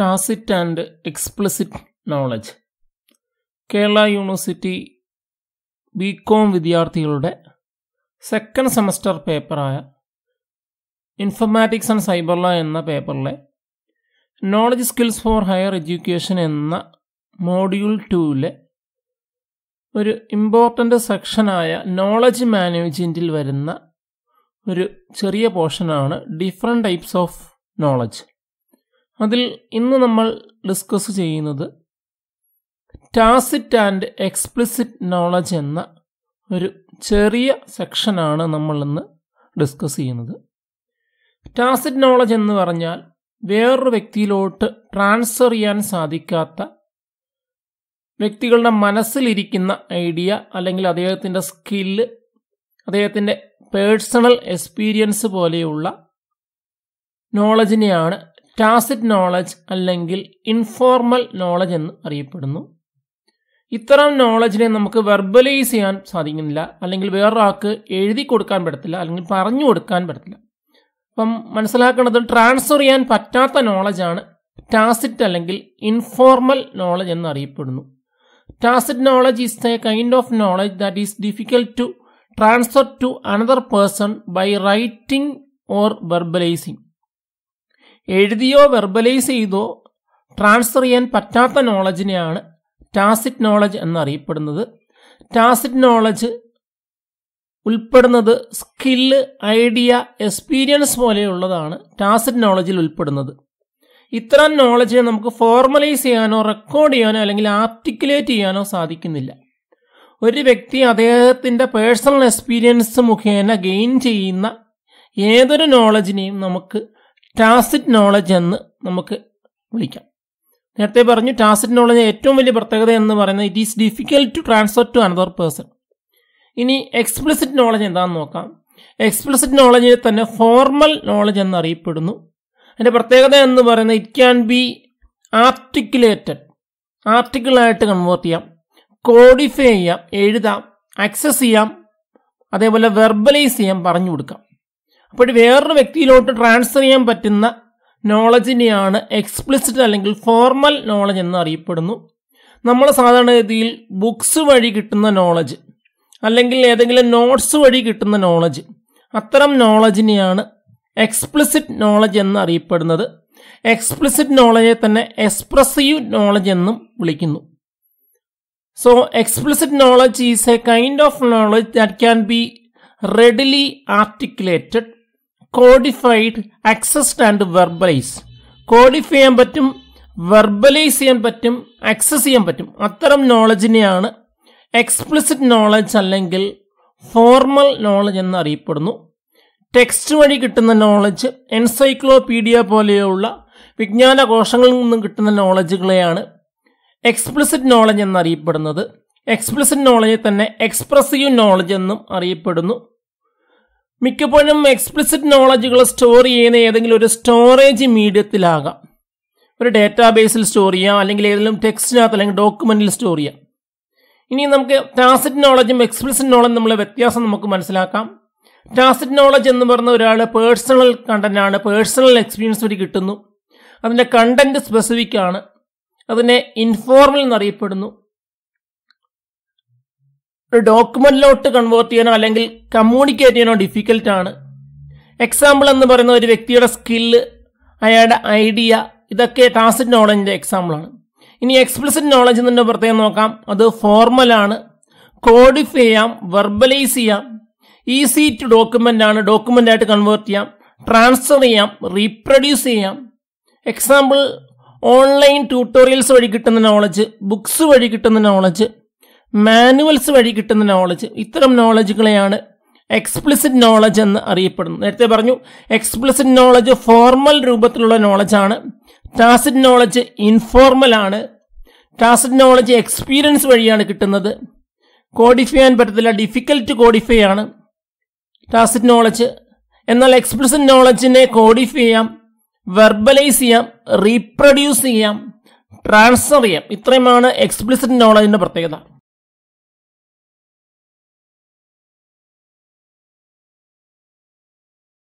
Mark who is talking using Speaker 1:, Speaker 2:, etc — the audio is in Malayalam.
Speaker 1: tacit and explicit knowledge Kerala university B com വിദ്യാർത്ഥികളുടെ സെക്കൻഡ് സെമസ്റ്റർ പേപ്പറായ ഇൻഫർമാറ്റിക്സ് ആൻഡ് സൈബർ ലോ എന്ന പേപ്പറിലെ knowledge skills for higher education എന്ന മോഡ്യൂൾ ടുവിലെ ഒരു ഇമ്പോർട്ടൻ്റ് സെക്ഷനായ നോളജ് മാനേജ്മെൻറ്റിൽ വരുന്ന ഒരു ചെറിയ പോർഷനാണ് ഡിഫറെൻറ്റ് ടൈപ്സ് ഓഫ് നോളജ് അതിൽ ഇന്ന് നമ്മൾ ഡിസ്കസ് ചെയ്യുന്നത് ടാസിറ്റ് ആൻഡ് എക്സ്പ്ലിസിറ്റ് നോളജ് എന്ന ഒരു ചെറിയ സെക്ഷനാണ് നമ്മൾ ഇന്ന് ഡിസ്കസ് ചെയ്യുന്നത് ടാസിറ്റ് നോളജ് എന്ന് പറഞ്ഞാൽ വേറൊരു വ്യക്തിയിലോട്ട് ട്രാൻസ്ഫർ ചെയ്യാൻ സാധിക്കാത്ത വ്യക്തികളുടെ മനസ്സിലിരിക്കുന്ന ഐഡിയ അല്ലെങ്കിൽ അദ്ദേഹത്തിൻ്റെ സ്കില്ല് അദ്ദേഹത്തിൻ്റെ പേഴ്സണൽ എക്സ്പീരിയൻസ് പോലെയുള്ള നോളജിനെയാണ് ടാസിറ്റ് നോളജ് അല്ലെങ്കിൽ ഇൻഫോർമൽ നോളജ് എന്ന് അറിയപ്പെടുന്നു ഇത്തരം നോളജിനെ നമുക്ക് വെർബലൈസ് ചെയ്യാൻ സാധിക്കുന്നില്ല അല്ലെങ്കിൽ വേറൊരാൾക്ക് എഴുതി കൊടുക്കാൻ പറ്റത്തില്ല അല്ലെങ്കിൽ പറഞ്ഞു കൊടുക്കാൻ പറ്റത്തില്ല അപ്പം മനസ്സിലാക്കേണ്ടത് ട്രാൻസ്ഫർ ചെയ്യാൻ പറ്റാത്ത നോളജാണ് ടാസിറ്റ് അല്ലെങ്കിൽ ഇൻഫോർമൽ നോളജ് എന്നറിയപ്പെടുന്നു tacit knowledge is a kind of knowledge that is difficult to transfer to another person by writing or verbalising എഴുതിയോ വെർബലൈസ് ചെയ്തോ ട്രാൻസ്ഫർ ചെയ്യാൻ പറ്റാത്ത നോളജിനെയാണ് ടാസിറ്റ് നോളജ് എന്നറിയപ്പെടുന്നത് ടാസിറ്റ് നോളജ് ഉൾപ്പെടുന്നത് സ്കില്ല് ഐഡിയ എക്സ്പീരിയൻസ് പോലെയുള്ളതാണ് ടാസിറ്റ് നോളജിൽ ഉൾപ്പെടുന്നത് ഇത്തരം നോളജിനെ നമുക്ക് ഫോർമലൈസ് ചെയ്യാനോ റെക്കോർഡ് ചെയ്യാനോ അല്ലെങ്കിൽ ആർട്ടിക്കുലേറ്റ് ചെയ്യാനോ സാധിക്കുന്നില്ല ഒരു വ്യക്തി അദ്ദേഹത്തിൻ്റെ പേഴ്സണൽ എക്സ്പീരിയൻസ് മുഖേന ഗെയിൻ ചെയ്യുന്ന ഏതൊരു നോളജിനെയും നമുക്ക് ടാസിറ്റ് നോളജ് എന്ന് നമുക്ക് വിളിക്കാം നേരത്തെ പറഞ്ഞു ടാസിറ്റ് നോളജ് ഏറ്റവും വലിയ പ്രത്യേകത എന്ന് പറയുന്നത് it is difficult to transfer to another person ഇനി എക്സ്പ്ലിസിറ്റ് നോളജ് എന്താണെന്ന് നോക്കാം എക്സ്പ്ലിസിറ്റ് നോളജിൽ തന്നെ ഫോർമൽ നോളജ് എന്നറിയപ്പെടുന്നു അതിൻ്റെ പ്രത്യേകത എന്ന് പറയുന്നത് ഇറ്റ് ക്യാൻ ബി ആർട്ടിക്കുലേറ്റഡ് ആർട്ടിക്കിളായിട്ട് കൺവേർട്ട് ചെയ്യാം കോഡിഫൈ ചെയ്യാം എഴുതാം ആക്സസ് ചെയ്യാം അതേപോലെ വെർബലൈസ് ചെയ്യാം പറഞ്ഞു കൊടുക്കാം അപ്പോൾ വേറൊരു വ്യക്തിയിലോട്ട് ട്രാൻസ്ഫർ ചെയ്യാൻ പറ്റുന്ന നോളജിനെയാണ് എക്സ്പ്ലിസിറ്റ് അല്ലെങ്കിൽ ഫോർമൽ നോളജ് എന്ന് അറിയപ്പെടുന്നു നമ്മൾ സാധാരണഗതിയിൽ ബുക്സ് വഴി കിട്ടുന്ന നോളജ് അല്ലെങ്കിൽ ഏതെങ്കിലും നോട്ട്സ് വഴി കിട്ടുന്ന നോളജ് അത്തരം നോളജിനെയാണ് എക്സ്പ്ലിസിറ്റ് നോളജ് എന്ന് അറിയപ്പെടുന്നത് എക്സ്പ്ലിസിറ്റ് നോളജെ തന്നെ എക്സ്പ്രസീവ് നോളജ് എന്നും വിളിക്കുന്നു so explicit knowledge is a kind of knowledge that can be readily articulated codified accessed and verbalise codify ചെയ്യാൻ പറ്റും വെർബലൈസ് ചെയ്യാൻ പറ്റും അക്സസ് ചെയ്യാൻ പറ്റും അത്തരം നോളജിനെയാണ് എക്സ്പ്ലിസിറ്റ് നോളജ് അല്ലെങ്കിൽ ഫോർമൽ നോളജ് എന്നറിയപ്പെടുന്നു ടെക്സ്റ്റ് വഴി കിട്ടുന്ന നോളജ് എൻസൈക്ലോപീഡിയ പോലെയുള്ള വിജ്ഞാന കോശങ്ങളിൽ നിന്നും കിട്ടുന്ന നോളജുകളെയാണ് എക്സ്പ്ലിസിറ്റ് നോളജ് എന്നറിയപ്പെടുന്നത് എക്സ്പ്ലിസിറ്റ് നോളജ് തന്നെ എക്സ്പ്രസീവ് നോളജ് എന്നും അറിയപ്പെടുന്നു മിക്കപ്പോഴും എക്സ്പ്ലിസിറ്റ് നോളജുകൾ സ്റ്റോർ ചെയ്യുന്ന ഏതെങ്കിലും ഒരു സ്റ്റോറേജ് മീഡിയത്തിലാകാം ഒരു ഡേറ്റാബേസിൽ സ്റ്റോർ ചെയ്യാം അല്ലെങ്കിൽ ഏതെങ്കിലും ടെക്സ്റ്റിനകത്ത് അല്ലെങ്കിൽ ഡോക്യുമെൻറ്റിൽ സ്റ്റോർ ചെയ്യാം ഇനി നമുക്ക് ടാസിറ്റ് നോളജും എക്സ്പ്ലിസിറ്റ് നോളജും തമ്മിലെ വ്യത്യാസം നമുക്ക് മനസ്സിലാക്കാം ടാസിറ്റ് നോളജ് എന്ന് പറഞ്ഞ ഒരാൾ പേഴ്സണൽ കണ്ടന്റാണ് പേഴ്സണൽ എക്സ്പീരിയൻസ് വഴി കിട്ടുന്നു അതിൻ്റെ കണ്ടന്റ് സ്പെസിഫിക് ആണ് അതിനെ ഇൻഫോർമൽ എന്നറിയപ്പെടുന്നു ഒരു ഡോക്യുമെന്റിലോട്ട് കൺവേർട്ട് ചെയ്യാനോ അല്ലെങ്കിൽ കമ്മ്യൂണിക്കേറ്റ് ചെയ്യാനോ ആണ് എക്സാമ്പിൾ എന്ന് പറയുന്ന ഒരു വ്യക്തിയുടെ സ്കില്ല് അയാളുടെ ഐഡിയ ഇതൊക്കെ ടാസിറ്റ് നോളജിൻ്റെ എക്സാമ്പിളാണ് ഇനി എക്സ്പ്ലിസിറ്റ് നോളജ് എന്നുള്ള പ്രത്യേകം നോക്കാം അത് ഫോർമലാണ് കോഡിഫൈ ചെയ്യാം വെർബലൈസ് ചെയ്യാം ഈസി ടു ഡോക്യുമെൻ്റ് ആണ് ഡോക്യുമെൻ്റ് ആയിട്ട് കൺവേർട്ട് ചെയ്യാം ട്രാൻസ്ഫർ ചെയ്യാം റീപ്രൊഡ്യൂസ് ചെയ്യാം എക്സാമ്പിൾ ഓൺലൈൻ ട്യൂട്ടോറിയൽസ് വഴി കിട്ടുന്ന നോളജ് ബുക്സ് വഴി കിട്ടുന്ന നോളജ് മാനുവൽസ് വഴി കിട്ടുന്ന നോളജ് ഇത്തരം നോളജുകളെയാണ് എക്സ്പ്ലിസിറ്റ് നോളജ് എന്ന് അറിയപ്പെടുന്നു നേരത്തെ പറഞ്ഞു എക്സ്പ്ലിസിറ്റ് നോളജ് ഫോർമൽ രൂപത്തിലുള്ള നോളജാണ് ടാസിറ്റ് നോളജ് ഇൻഫോർമൽ ആണ് ടാസിറ്റ് നോളജ് എക്സ്പീരിയൻസ് വഴിയാണ് കിട്ടുന്നത് കോഡിഫൈ ചെയ്യാൻ പറ്റത്തില്ല ഡിഫിക്കൽട്ട് കോഡിഫൈ ആണ് ടാസിറ്റ് നോളജ് എന്നാൽ എക്സ്പ്ലിസിറ്റ് നോളജിനെ കോഡിഫൈ ചെയ്യാം വെർബലൈസ് ചെയ്യാം റീപ്രൊഡ്യൂസ് ചെയ്യാം ട്രാൻസ്ഫർ ചെയ്യാം ഇത്രയുമാണ് എക്സ്പ്ലിസിറ്റ് നോളജിൻ്റെ പ്രത്യേകത